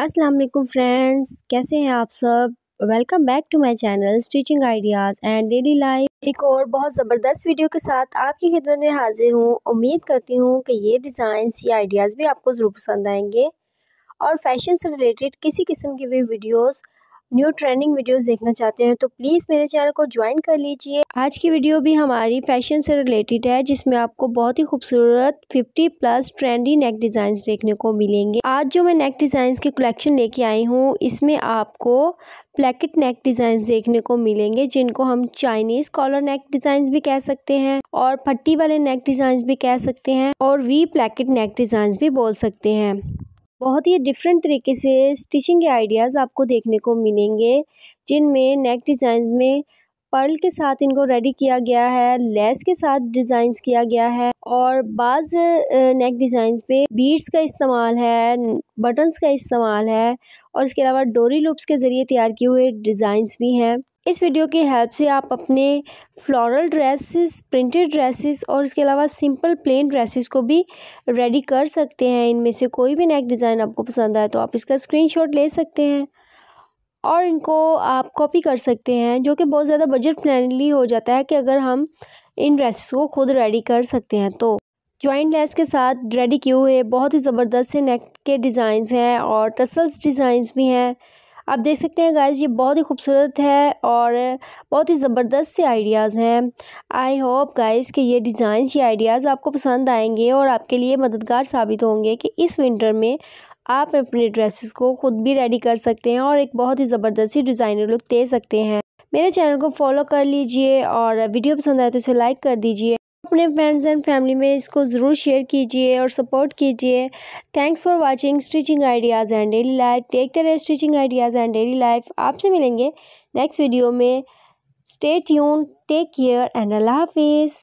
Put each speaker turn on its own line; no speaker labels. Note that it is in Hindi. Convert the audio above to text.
अस्सलाम वालेकुम फ्रेंड्स कैसे हैं आप सब welcome back to my channel stitching ideas and daily life एक और बहुत ज़बरदस्त वीडियो के साथ आपकी खिदमत में हाजिर हूँ उम्मीद करती हूँ कि ये डिज़ाइंस ये आइडियाज़ भी आपको ज़रूर पसंद आएंगे और फैशन से रिलेटेड किसी किस्म की भी वीडियोज़ न्यू ट्रेंडिंग वीडियोस देखना चाहते हैं तो प्लीज़ मेरे चैनल को ज्वाइन कर लीजिए आज की वीडियो भी हमारी फैशन से रिलेटेड है जिसमें आपको बहुत ही खूबसूरत 50 प्लस ट्रेंडी नेक डिज़ाइंस देखने को मिलेंगे आज जो मैं नेक डिज़ाइंस की कलेक्शन लेके आई हूँ इसमें आपको प्लेकेट नेक डिज़ाइंस देखने को मिलेंगे जिनको हम चाइनीज़ कॉलर नेक डिज़ाइंस भी कह सकते हैं और पट्टी वाले नेक डिज़ाइंस भी कह सकते हैं और वी प्लेकेट नेक डिज़ाइंस भी बोल सकते हैं बहुत ही डिफरेंट तरीके से स्टिचिंग के आइडियाज़ आपको देखने को मिलेंगे जिनमें नेक डिज़ाइन में पर्ल के साथ इनको रेडी किया गया है लेस के साथ डिज़ाइंस किया गया है और बाज नेक डिज़ाइंस पे बीड्स का इस्तेमाल है बटन्स का इस्तेमाल है और इसके अलावा डोरी लूप्स के ज़रिए तैयार किए हुए डिज़ाइंस भी हैं इस वीडियो के हेल्प से आप अपने फ्लोरल ड्रेसेस प्रिंटेड ड्रेसेस और इसके अलावा सिंपल प्लेन ड्रेसेस को भी रेडी कर सकते हैं इनमें से कोई भी नेक डिज़ाइन आपको पसंद आए तो आप इसका स्क्रीनशॉट ले सकते हैं और इनको आप कॉपी कर सकते हैं जो कि बहुत ज़्यादा बजट फ्रेंडली हो जाता है कि अगर हम इन ड्रेसेस को खुद रेडी कर सकते हैं तो ज्वाइंट लेस के साथ रेडी किए हुए बहुत ही ज़बरदस्त से नेक के डिज़ाइंस हैं और टसल्स डिज़ाइंस भी हैं आप देख सकते हैं गाइज ये बहुत ही खूबसूरत है और बहुत ही ज़बरदस्त से आइडियाज़ हैं आई होप गाइज कि ये डिज़ाइन ये आइडियाज़ आपको पसंद आएंगे और आपके लिए मददगार साबित होंगे कि इस विंटर में आप अपने ड्रेसेस को खुद भी रेडी कर सकते हैं और एक बहुत ही ज़बरदस्ती डिज़ाइनर लुक दे सकते हैं मेरे चैनल को फॉलो कर लीजिए और वीडियो पसंद आए तो इसे लाइक कर दीजिए अपने फ्रेंड्स एंड फैमिली में इसको ज़रूर शेयर कीजिए और सपोर्ट कीजिए thanks for watching stitching ideas and daily life देखते रहे stitching ideas and daily life आपसे मिलेंगे नेक्स्ट वीडियो में stay tune take care and अल्लाह हाफिज़